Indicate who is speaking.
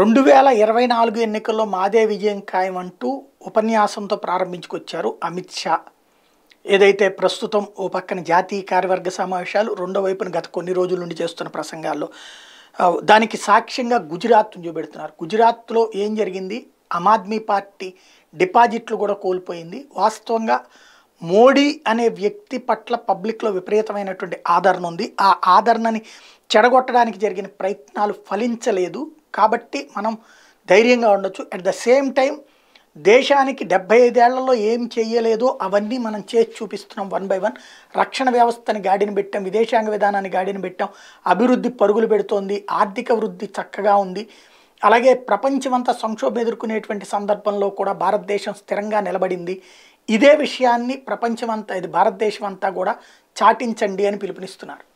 Speaker 1: రెండు వేల ఇరవై నాలుగు ఎన్నికల్లో మాదే విజయం ఖాయం అంటూ ఉపన్యాసంతో ప్రారంభించుకొచ్చారు అమిత్ షా ఏదైతే ప్రస్తుతం ఓ పక్కన జాతీయ కార్యవర్గ సమావేశాలు రెండో వైపున గత కొన్ని రోజుల నుండి చేస్తున్న ప్రసంగాల్లో దానికి సాక్ష్యంగా గుజరాత్ చూపెడుతున్నారు గుజరాత్లో ఏం జరిగింది ఆమ్ ఆద్మీ పార్టీ డిపాజిట్లు కూడా కోల్పోయింది వాస్తవంగా మోడీ అనే వ్యక్తి పట్ల పబ్లిక్లో విపరీతమైనటువంటి ఆదరణ ఉంది ఆ ఆదరణని చెడగొట్టడానికి జరిగిన ప్రయత్నాలు ఫలించలేదు కాబట్టి మనం ధైర్యంగా ఉండొచ్చు అట్ ద సేమ్ టైం దేశానికి డెబ్బై ఐదేళ్లలో ఏం చేయలేదో అవన్నీ మనం చేసి చూపిస్తున్నాం వన్ బై వన్ రక్షణ వ్యవస్థని గాడిని పెట్టాం విదేశాంగ విధానాన్ని గాడిని పెట్టాం అభివృద్ధి పరుగులు పెడుతోంది ఆర్థిక వృద్ధి చక్కగా ఉంది అలాగే ప్రపంచమంతా సంక్షోభం ఎదుర్కొనేటువంటి సందర్భంలో కూడా భారతదేశం స్థిరంగా నిలబడింది ఇదే విషయాన్ని ప్రపంచమంతా ఇది భారతదేశం అంతా కూడా చాటించండి అని పిలుపునిస్తున్నారు